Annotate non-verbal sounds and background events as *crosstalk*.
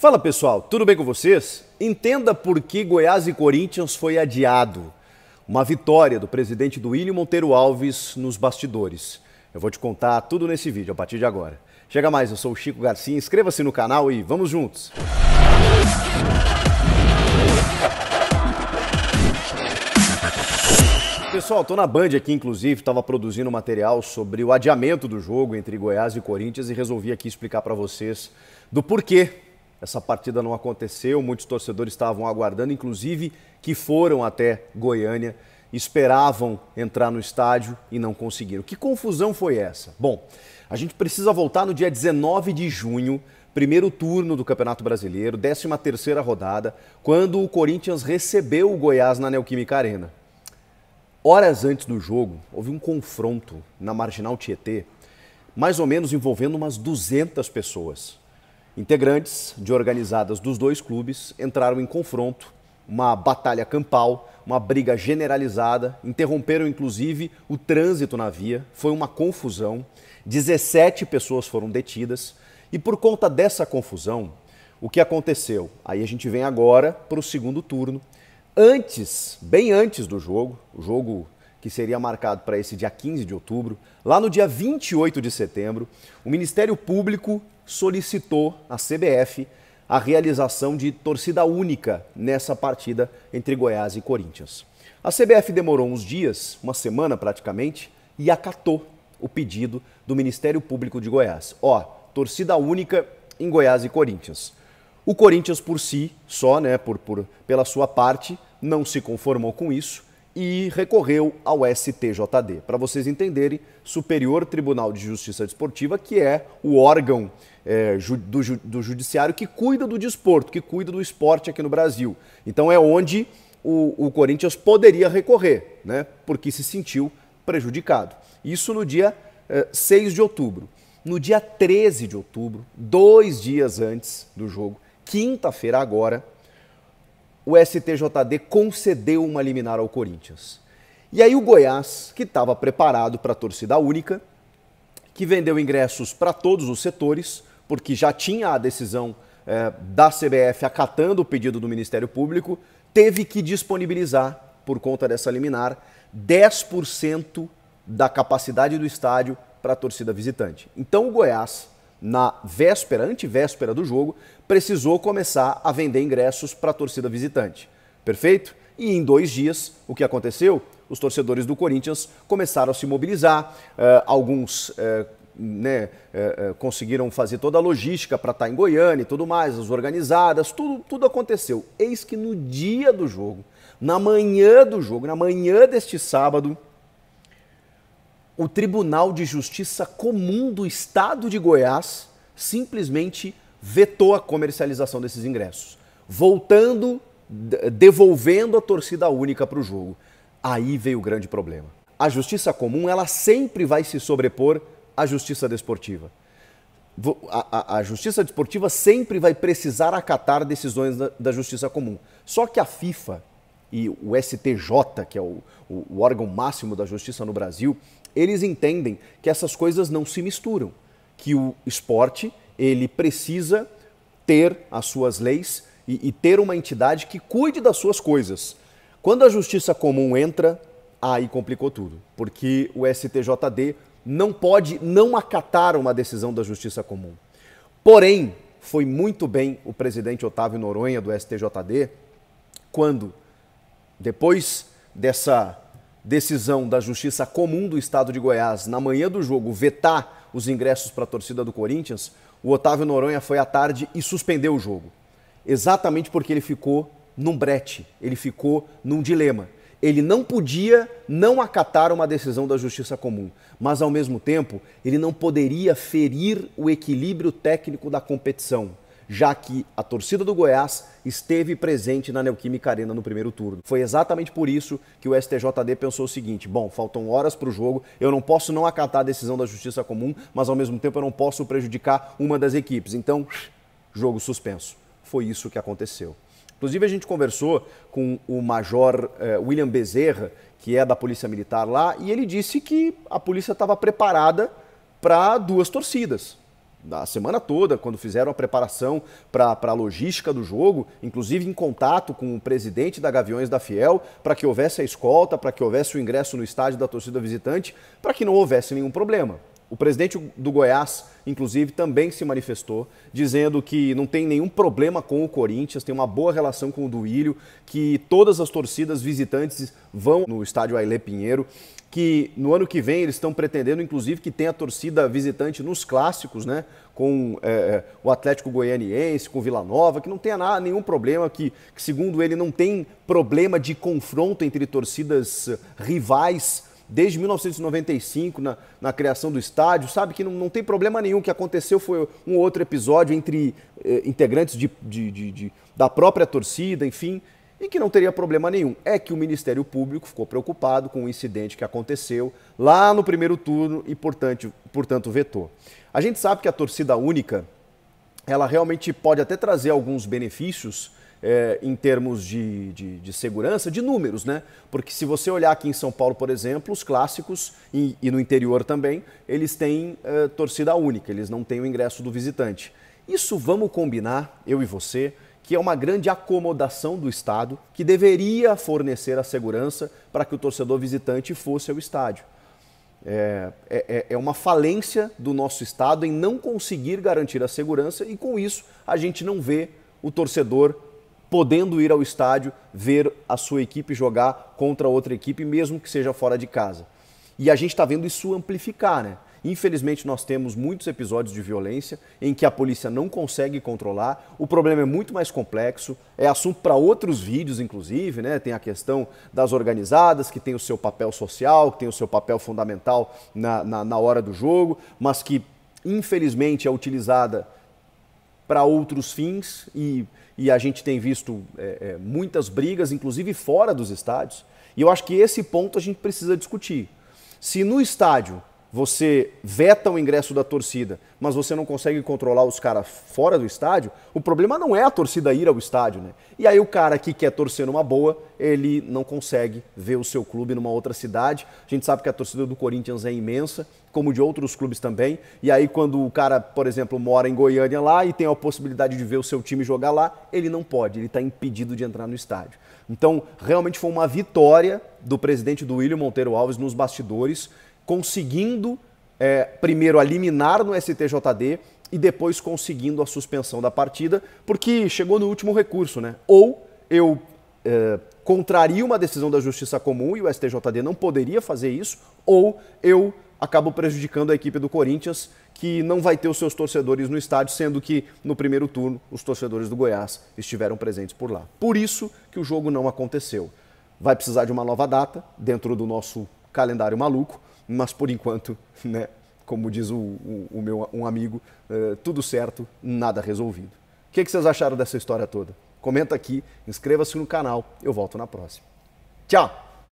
Fala pessoal, tudo bem com vocês? Entenda por que Goiás e Corinthians foi adiado. Uma vitória do presidente do William Monteiro Alves nos bastidores. Eu vou te contar tudo nesse vídeo a partir de agora. Chega mais, eu sou o Chico Garcia, inscreva-se no canal e vamos juntos! Pessoal, tô na Band aqui, inclusive, estava produzindo material sobre o adiamento do jogo entre Goiás e Corinthians e resolvi aqui explicar para vocês do porquê essa partida não aconteceu, muitos torcedores estavam aguardando, inclusive que foram até Goiânia, esperavam entrar no estádio e não conseguiram. Que confusão foi essa? Bom, a gente precisa voltar no dia 19 de junho, primeiro turno do Campeonato Brasileiro, 13ª rodada, quando o Corinthians recebeu o Goiás na Neoquímica Arena. Horas antes do jogo, houve um confronto na Marginal Tietê, mais ou menos envolvendo umas 200 pessoas. Integrantes de organizadas dos dois clubes entraram em confronto, uma batalha campal, uma briga generalizada, interromperam inclusive o trânsito na via, foi uma confusão. 17 pessoas foram detidas e por conta dessa confusão, o que aconteceu? Aí a gente vem agora para o segundo turno. Antes, bem antes do jogo, o jogo que seria marcado para esse dia 15 de outubro, lá no dia 28 de setembro, o Ministério Público solicitou à CBF a realização de torcida única nessa partida entre Goiás e Corinthians. A CBF demorou uns dias, uma semana praticamente, e acatou o pedido do Ministério Público de Goiás. Ó, torcida única em Goiás e Corinthians. O Corinthians por si, só, né, por, por, pela sua parte, não se conformou com isso e recorreu ao STJD. Para vocês entenderem, Superior Tribunal de Justiça Desportiva, que é o órgão é, ju, do, do judiciário que cuida do desporto, que cuida do esporte aqui no Brasil. Então é onde o, o Corinthians poderia recorrer, né? Porque se sentiu prejudicado. Isso no dia é, 6 de outubro. No dia 13 de outubro, dois dias antes do jogo, quinta-feira agora, o STJD concedeu uma liminar ao Corinthians. E aí o Goiás, que estava preparado para a torcida única, que vendeu ingressos para todos os setores, porque já tinha a decisão eh, da CBF acatando o pedido do Ministério Público, teve que disponibilizar, por conta dessa liminar, 10% da capacidade do estádio para a torcida visitante. Então o Goiás na véspera, antivéspera do jogo, precisou começar a vender ingressos para a torcida visitante. Perfeito? E em dois dias, o que aconteceu? Os torcedores do Corinthians começaram a se mobilizar, uh, alguns uh, né, eh, conseguiram fazer toda a logística para estar tá em Goiânia e tudo mais, as organizadas, tudo, tudo aconteceu. Eis que no dia do jogo, na manhã do jogo, na manhã deste sábado, o Tribunal de Justiça Comum do Estado de Goiás simplesmente vetou a comercialização desses ingressos, voltando, devolvendo a torcida única para o jogo. Aí veio o grande problema. A justiça comum ela sempre vai se sobrepor à justiça desportiva. A, a, a justiça desportiva sempre vai precisar acatar decisões da, da, justiça comum. Só que a FIFA e o STJ, que é o, o, o órgão máximo da justiça no Brasil, eles entendem que essas coisas não se misturam, que o esporte ele precisa ter as suas leis e, e ter uma entidade que cuide das suas coisas. Quando a justiça comum entra, aí complicou tudo, porque o STJD não pode não acatar uma decisão da justiça comum. Porém, foi muito bem o presidente Otávio Noronha do STJD quando, depois dessa decisão da Justiça Comum do Estado de Goiás, na manhã do jogo, vetar os ingressos para a torcida do Corinthians, o Otávio Noronha foi à tarde e suspendeu o jogo. Exatamente porque ele ficou num brete, ele ficou num dilema. Ele não podia não acatar uma decisão da Justiça Comum, mas ao mesmo tempo ele não poderia ferir o equilíbrio técnico da competição já que a torcida do Goiás esteve presente na Neoquímica Arena no primeiro turno. Foi exatamente por isso que o STJD pensou o seguinte: bom, faltam horas para o jogo, eu não posso não acatar a decisão da Justiça Comum, mas ao mesmo tempo eu não posso prejudicar uma das equipes. Então, jogo suspenso. Foi isso que aconteceu. Inclusive, a gente conversou com o Major eh, William Bezerra, que é da Polícia Militar lá, e ele disse que a polícia estava preparada para duas torcidas da semana toda, quando fizeram a preparação para a logística do jogo, inclusive em contato com o presidente da Gaviões da Fiel, para que houvesse a escolta, para que houvesse o ingresso no estádio da torcida visitante, para que não houvesse nenhum problema. O presidente do Goiás, inclusive, também se manifestou, dizendo que não tem nenhum problema com o Corinthians, tem uma boa relação com o Duílio, que todas as torcidas visitantes vão no estádio Ailê Pinheiro, que no ano que vem eles estão pretendendo, inclusive, que tenha torcida visitante nos clássicos, né? Com é, é o Atlético Goianiense, com Vila Nova, que não tenha nada, nenhum problema, que, que segundo ele não tem problema de confronto entre torcidas rivais desde 1995 na, na criação do estádio, sabe que não, não tem problema nenhum. O que aconteceu foi um outro episódio entre eh, integrantes de, de, de, de, da própria torcida, enfim, e que não teria problema nenhum. É que o Ministério Público ficou preocupado com o incidente que aconteceu lá no primeiro turno e, portanto, portanto vetou. A gente sabe que a torcida única ela realmente pode até trazer alguns benefícios é, em termos de, de, de, segurança, de números, né? Porque se você olhar aqui em São Paulo, por exemplo, os clássicos e, e no interior também, eles têm é, torcida única, eles não têm o ingresso do visitante. Isso vamos combinar, eu e você, que é uma grande acomodação do Estado que deveria fornecer a segurança para que o torcedor visitante fosse ao estádio. É, é, é, é uma falência do nosso Estado em não conseguir garantir a segurança e, com isso, a gente não vê o torcedor podendo ir ao estádio ver a sua equipe jogar contra outra equipe, mesmo que seja fora de casa. E a gente está vendo isso amplificar, né? Infelizmente, nós temos muitos episódios de violência em que a polícia não consegue controlar. O problema é muito mais complexo, é assunto para outros vídeos, inclusive. Né? Tem a questão das organizadas, que tem o seu papel social, que tem o seu papel fundamental na, na, na hora do jogo, mas que infelizmente é utilizada para outros fins e e a gente tem visto é, é, muitas brigas, inclusive fora dos estádios. E eu acho que esse ponto a gente precisa discutir. Se no estádio você veta o ingresso da torcida, mas você não consegue controlar os caras fora do estádio, o problema não é a torcida ir ao estádio, né? E aí o cara que quer torcer numa boa, ele não consegue ver o seu clube numa outra cidade. A gente sabe que a torcida do Corinthians é imensa, como de outros clubes também. E aí quando o cara, por exemplo, mora em Goiânia lá e tem a possibilidade de ver o seu time jogar lá, ele não pode, ele está impedido de entrar no estádio. Então, realmente foi uma vitória do presidente do William Monteiro Alves nos bastidores conseguindo é, primeiro eliminar no STJD e depois conseguindo a suspensão da partida, porque chegou no último recurso, né? Ou eu é, contrario uma decisão da Justiça Comum e o STJD não poderia fazer isso, ou eu acabo prejudicando a equipe do Corinthians, que não vai ter os seus torcedores no estádio, sendo que no primeiro turno os torcedores do Goiás estiveram presentes por lá. Por isso que o jogo não aconteceu. Vai precisar de uma nova data dentro do nosso calendário maluco mas por enquanto, *laughs* né, como diz o, o, o meu um amigo, eh, tudo certo, nada resolvido. O que, que vocês acharam dessa história toda? Comenta aqui, inscreva-se no canal, eu volto na próxima. Tchau!